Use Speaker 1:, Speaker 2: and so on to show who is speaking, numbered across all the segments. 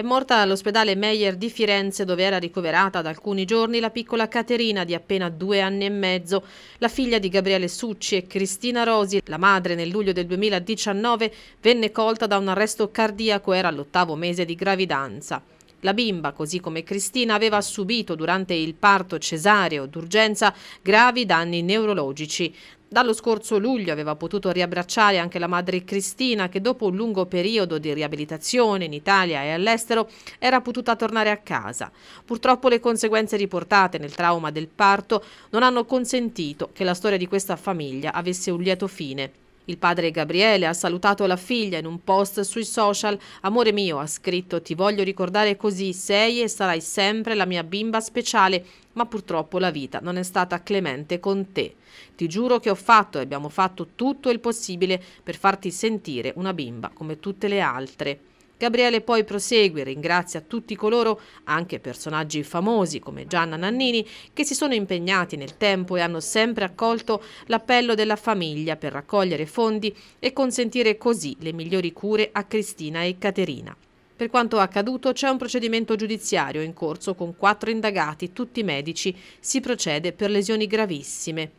Speaker 1: È morta all'ospedale Meyer di Firenze dove era ricoverata da alcuni giorni la piccola Caterina di appena due anni e mezzo, la figlia di Gabriele Succi e Cristina Rosi. La madre nel luglio del 2019 venne colta da un arresto cardiaco, era all'ottavo mese di gravidanza. La bimba, così come Cristina, aveva subito durante il parto cesareo d'urgenza gravi danni neurologici. Dallo scorso luglio aveva potuto riabbracciare anche la madre Cristina che dopo un lungo periodo di riabilitazione in Italia e all'estero era potuta tornare a casa. Purtroppo le conseguenze riportate nel trauma del parto non hanno consentito che la storia di questa famiglia avesse un lieto fine. Il padre Gabriele ha salutato la figlia in un post sui social. Amore mio, ha scritto, ti voglio ricordare così, sei e sarai sempre la mia bimba speciale, ma purtroppo la vita non è stata clemente con te. Ti giuro che ho fatto e abbiamo fatto tutto il possibile per farti sentire una bimba come tutte le altre. Gabriele poi prosegue e ringrazia tutti coloro, anche personaggi famosi come Gianna Nannini, che si sono impegnati nel tempo e hanno sempre accolto l'appello della famiglia per raccogliere fondi e consentire così le migliori cure a Cristina e Caterina. Per quanto accaduto c'è un procedimento giudiziario in corso con quattro indagati, tutti medici, si procede per lesioni gravissime.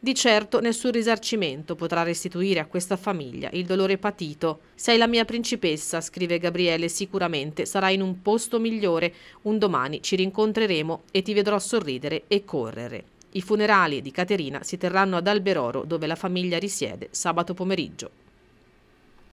Speaker 1: Di certo nessun risarcimento potrà restituire a questa famiglia il dolore patito. Sei la mia principessa, scrive Gabriele, sicuramente sarai in un posto migliore. Un domani ci rincontreremo e ti vedrò sorridere e correre. I funerali di Caterina si terranno ad Alberoro, dove la famiglia risiede, sabato pomeriggio.